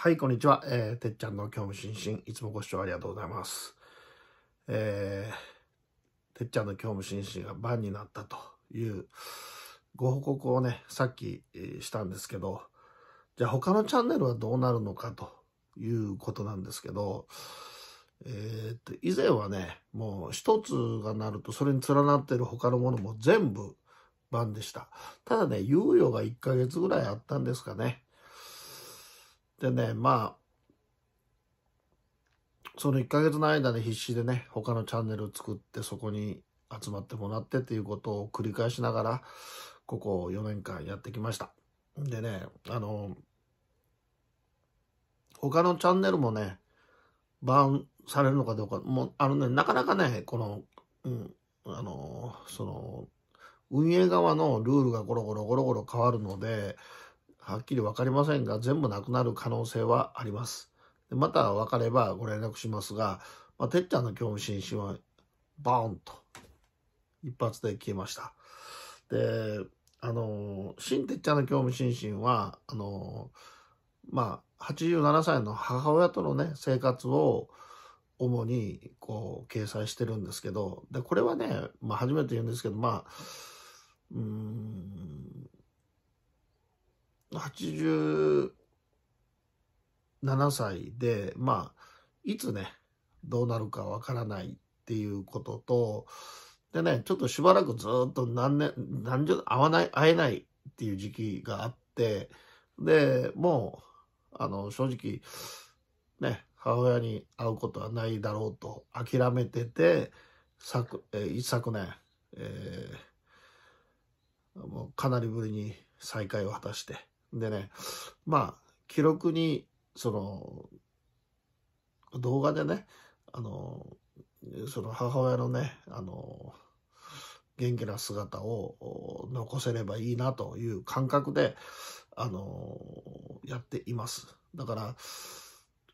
はい、こんにちは。えー、てっちゃんの興味津々。いつもご視聴ありがとうございます。えー、てっちゃんの興味津々が番になったというご報告をね、さっきしたんですけど、じゃあ他のチャンネルはどうなるのかということなんですけど、えー、っと、以前はね、もう一つがなるとそれに連なってる他のものも全部番でした。ただね、猶予が1ヶ月ぐらいあったんですかね。でね、まあ、その1ヶ月の間で必死でね、他のチャンネルを作ってそこに集まってもらってっていうことを繰り返しながら、ここ4年間やってきました。でね、あの、他のチャンネルもね、バーンされるのかどうか、もう、あのね、なかなかね、この、うん、あの、その、運営側のルールがゴロゴロゴロゴロ変わるので、はっきり分かりませんが、全部なくなる可能性はあります。でまた分かればご連絡しますが、まあ、てっちゃんの興味津々は、バーンと、一発で消えました。で、あの、新てっちゃんの興味津々は、あの、まあ、87歳の母親とのね、生活を、主にこう掲載してるんですけどでこれはね、まあ、初めて言うんですけどまあうん87歳で、まあ、いつね、どうなるかわからないっていうことと、でね、ちょっとしばらくずっと何年、何十、会わない、会えないっていう時期があって、で、もう、あの、正直、ね、母親に会うことはないだろうと諦めてて、昨、えー、一昨年、えー、もうかなりぶりに再会を果たして、でね、まあ、記録に、その、動画でね、あの、その母親のね、あの、元気な姿を残せればいいなという感覚で、あの、やっています。だから、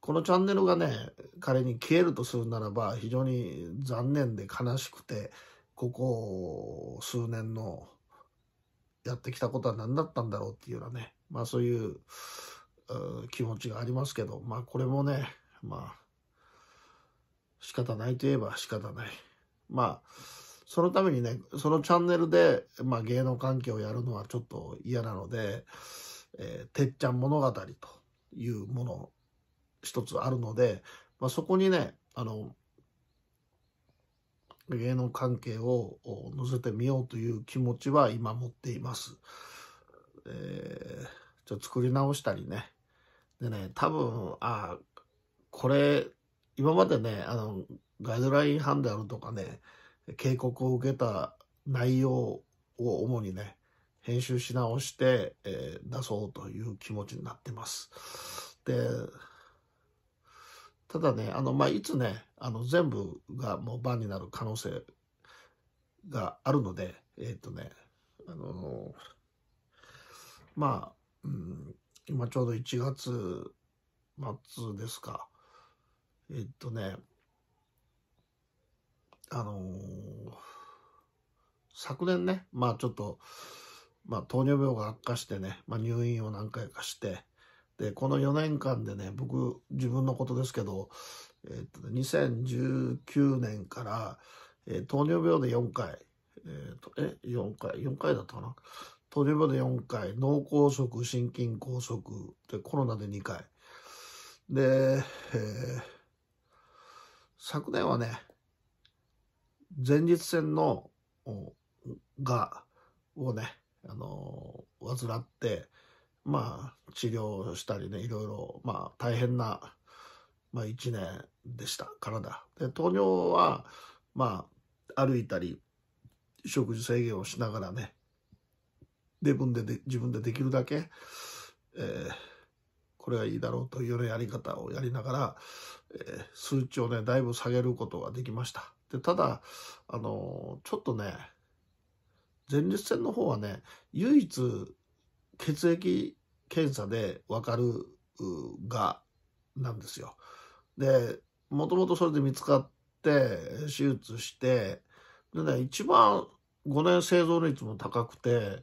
このチャンネルがね、彼に消えるとするならば、非常に残念で悲しくて、ここ数年のやってきたことは何だったんだろうっていうようなね、まあそういう気持ちがありますけど、まあこれもね、まあ仕方ないといえば仕方ない。まあそのためにね、そのチャンネルで、まあ、芸能関係をやるのはちょっと嫌なので、えー、てっちゃん物語というもの一つあるので、まあ、そこにね、あの、芸能関係を載せてみようという気持ちは今持っています。えーちょっと作り直したりね。でね、多分、あこれ、今までね、あの、ガイドライン班であるとかね、警告を受けた内容を主にね、編集し直して、えー、出そうという気持ちになってます。で、ただね、あの、まあ、いつね、あの、全部がもう番になる可能性があるので、えっ、ー、とね、あのー、まあ、うん、今ちょうど1月末ですか。えっとね、あのー、昨年ね、まあちょっと、まあ、糖尿病が悪化してね、まあ、入院を何回かして、で、この4年間でね、僕、自分のことですけど、えっと、2019年から、えー、糖尿病で4回、えっと、え、4回、4回だったかな糖尿病で4回、脳梗塞、心筋梗塞、で、コロナで2回。で、えー、昨年はね、前立腺の、が、をね、あのー、患って、まあ、治療したりね、いろいろ、まあ、大変な、まあ、1年でしたからだ。で、糖尿は、まあ、歩いたり、食事制限をしながらね、自分でで、自分でできるだけ、えー、これがいいだろうというようなやり方をやりながら、えー、数値をね、だいぶ下げることができました。で、ただ、あのー、ちょっとね、前立腺の方はね、唯一血液検査でわかるがなんですよ。で、もともとそれで見つかって、手術して、でね、一番5年生存率も高くて、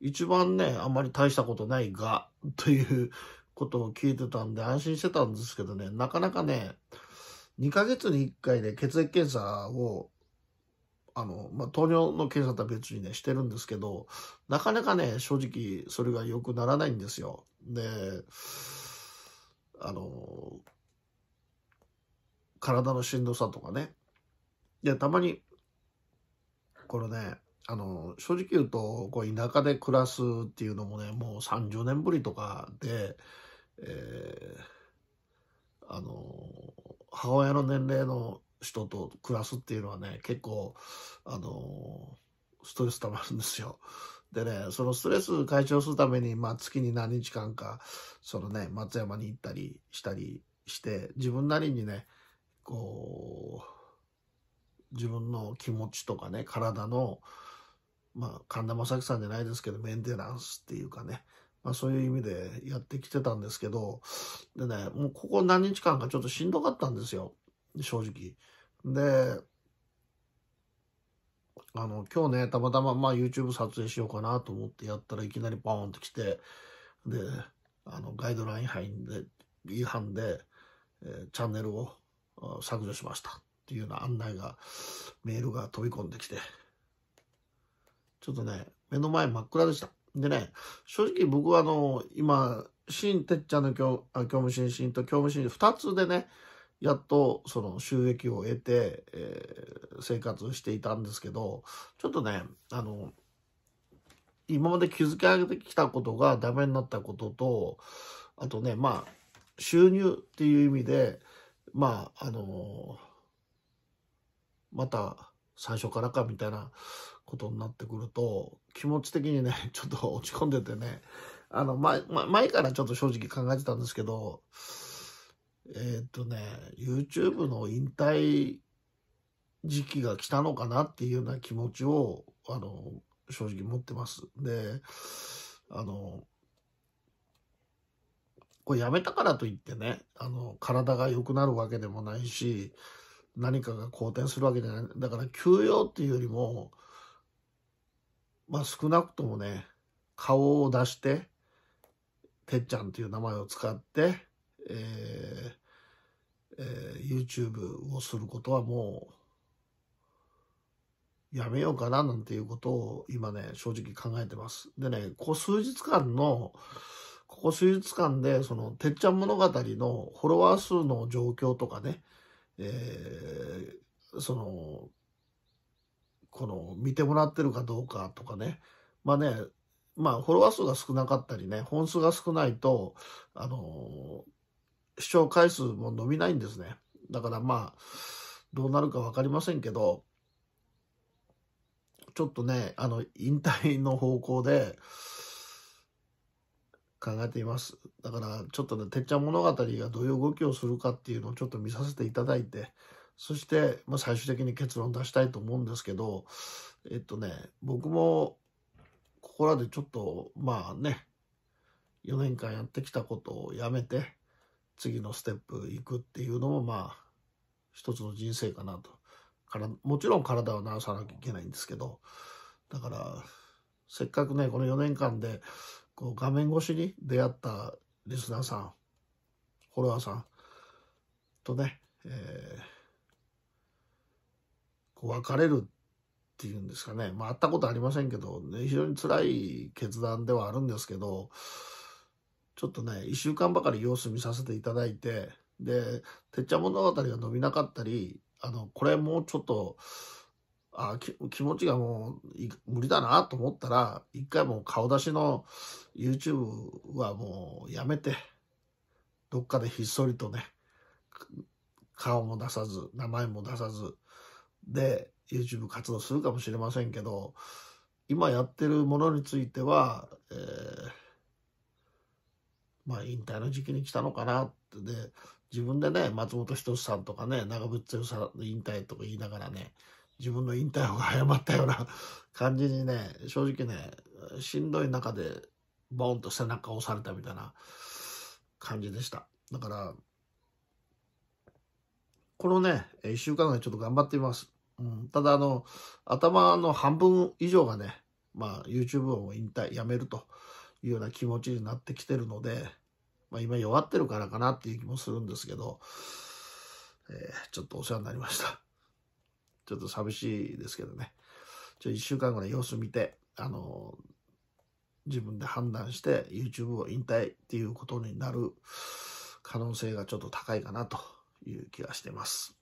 一番ね、あんまり大したことないが、ということを聞いてたんで安心してたんですけどね、なかなかね、2ヶ月に1回で血液検査を、あの、まあ、糖尿の検査とは別にね、してるんですけど、なかなかね、正直それが良くならないんですよ。で、あの、体のしんどさとかね。で、たまに、これね、あの、正直言うと、こう、田舎で暮らすっていうのもね、もう30年ぶりとかで、えー、あの、母親の年齢の人と暮らすっていうのはね、結構、あの、ストレス溜まるんですよ。でね、そのストレス解消するために、まあ、月に何日間か、そのね、松山に行ったりしたりして、自分なりにね、こう、自分の気持ちとかね、体の、まあ、神田正輝さんじゃないですけど、メンテナンスっていうかね、まあ、そういう意味でやってきてたんですけど、でね、もうここ何日間かちょっとしんどかったんですよ、正直。で、あの、今日ね、たまたま、まあ、YouTube 撮影しようかなと思ってやったらいきなりポーンって来て、で、あの、ガイドライン範で、違反で、えー、チャンネルを削除しましたっていうような案内が、メールが飛び込んできて、ちょっとね、目の前真っ暗でした。でね、正直僕はあの、今、新てっちゃんの教務新進と教務新進2つでね、やっとその収益を得て、えー、生活していたんですけど、ちょっとね、あの、今まで築き上げてきたことがダメになったことと、あとね、まあ、収入っていう意味で、まあ、あのまた、最初からかみたいなことになってくると、気持ち的にね、ちょっと落ち込んでてね、あの、前、前からちょっと正直考えてたんですけど、えっ、とね、YouTube の引退時期が来たのかなっていうような気持ちを、あの、正直持ってます。で、あの、これやめたからといってね、あの、体が良くなるわけでもないし、何かが好転するわけじゃない。だから休養っていうよりも、まあ少なくともね、顔を出して、てっちゃんという名前を使って、えーえー、YouTube をすることはもう、やめようかななんていうことを今ね、正直考えてます。でね、ここ数日間の、ここ数日間で、その、てっちゃん物語のフォロワー数の状況とかね、えー、その、この、見てもらってるかどうかとかね。まあね、まあ、フォロワー数が少なかったりね、本数が少ないと、あのー、視聴回数も伸びないんですね。だからまあ、どうなるか分かりませんけど、ちょっとね、あの、引退の方向で、考えています。だからちょっとね、てっちゃん物語がどういう動きをするかっていうのをちょっと見させていただいて、そして、まあ、最終的に結論出したいと思うんですけど、えっとね、僕もここらでちょっと、まあね、4年間やってきたことをやめて、次のステップ行くっていうのも、まあ、一つの人生かなと。からもちろん体は治さなきゃいけないんですけど、だから、せっかくね、この4年間でこう画面越しに出会ったリスナーさん、フォロワーさんとね、えー、こう別れるっていうんですかね、まあ、会ったことありませんけど、ね、非常に辛い決断ではあるんですけど、ちょっとね、1週間ばかり様子見させていただいて、で、てっちゃん物語が伸びなかったり、あの、これもうちょっと、あ気持ちがもう無理だなと思ったら、一回もう顔出しの YouTube はもうやめて、どっかでひっそりとね、顔も出さず、名前も出さず、で、YouTube 活動するかもしれませんけど、今やってるものについては、えー、まあ引退の時期に来たのかなって、で、自分でね、松本人志さんとかね、長渕剛さん引退とか言いながらね、自分の引退法が早まったような 感じにね、正直ね、しんどい中で、ボーンと背中を押されたみたいな感じでした。だから、このね、1週間ぐらいちょっと頑張っています。うん、ただ、あの、頭の半分以上がね、まあ、YouTube を引退、やめるというような気持ちになってきてるので、まあ、今弱ってるからかなっていう気もするんですけど、えー、ちょっとお世話になりました。ちょっと寂しいですけどね。ちょ、1週間ぐらい様子見て、あの、自分で判断して YouTube を引退っていうことになる可能性がちょっと高いかなという気がしてます。